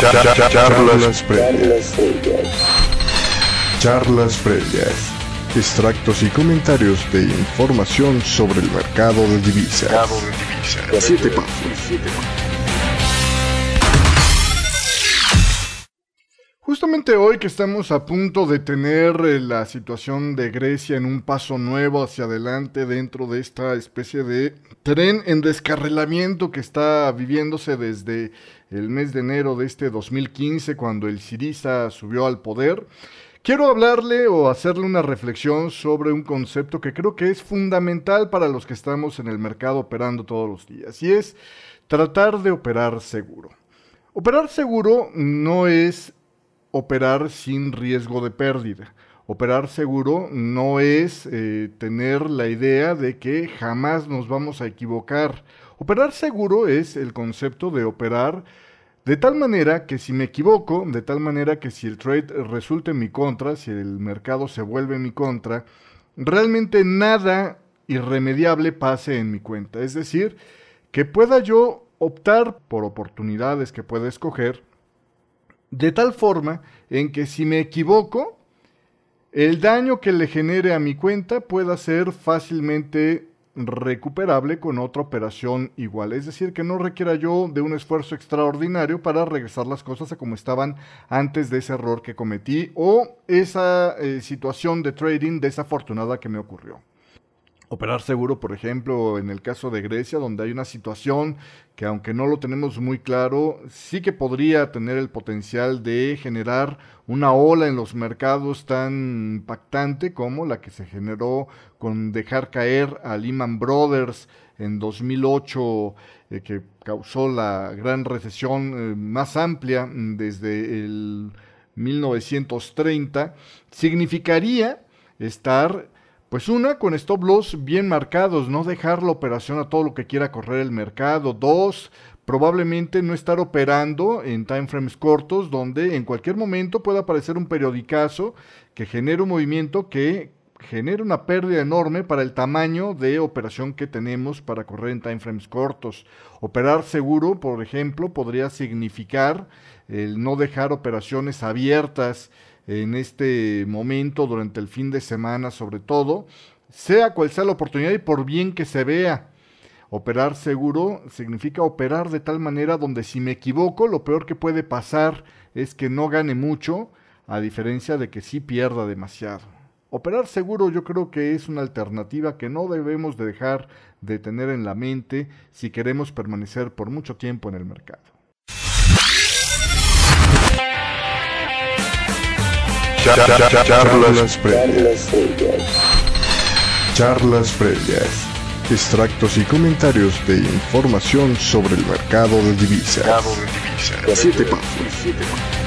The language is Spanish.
charlas previas. Charlas previas. Extractos y comentarios de información sobre el mercado de divisas. Siete pasos. Justamente hoy que estamos a punto de tener eh, la situación de Grecia en un paso nuevo hacia adelante dentro de esta especie de tren en descarrilamiento que está viviéndose desde el mes de enero de este 2015 cuando el Siriza subió al poder, quiero hablarle o hacerle una reflexión sobre un concepto que creo que es fundamental para los que estamos en el mercado operando todos los días y es tratar de operar seguro. Operar seguro no es operar sin riesgo de pérdida. Operar seguro no es eh, tener la idea de que jamás nos vamos a equivocar. Operar seguro es el concepto de operar de tal manera que si me equivoco, de tal manera que si el trade resulte en mi contra, si el mercado se vuelve en mi contra, realmente nada irremediable pase en mi cuenta. Es decir, que pueda yo optar por oportunidades que pueda escoger de tal forma en que si me equivoco, el daño que le genere a mi cuenta pueda ser fácilmente recuperable con otra operación igual. Es decir, que no requiera yo de un esfuerzo extraordinario para regresar las cosas a como estaban antes de ese error que cometí o esa eh, situación de trading desafortunada que me ocurrió. Operar seguro, por ejemplo, en el caso de Grecia, donde hay una situación que aunque no lo tenemos muy claro, sí que podría tener el potencial de generar una ola en los mercados tan impactante como la que se generó con dejar caer a Lehman Brothers en 2008, eh, que causó la gran recesión eh, más amplia mm, desde el 1930, significaría estar pues una, con stop loss bien marcados, no dejar la operación a todo lo que quiera correr el mercado. Dos, probablemente no estar operando en timeframes cortos, donde en cualquier momento pueda aparecer un periodicazo que genere un movimiento que genere una pérdida enorme para el tamaño de operación que tenemos para correr en timeframes cortos. Operar seguro, por ejemplo, podría significar el no dejar operaciones abiertas en este momento, durante el fin de semana sobre todo, sea cual sea la oportunidad y por bien que se vea. Operar seguro significa operar de tal manera donde si me equivoco, lo peor que puede pasar es que no gane mucho, a diferencia de que sí pierda demasiado. Operar seguro yo creo que es una alternativa que no debemos dejar de tener en la mente si queremos permanecer por mucho tiempo en el mercado. charlas previas. Charlas previas. Extractos y comentarios de información sobre el mercado de divisas. Mercado de divisas.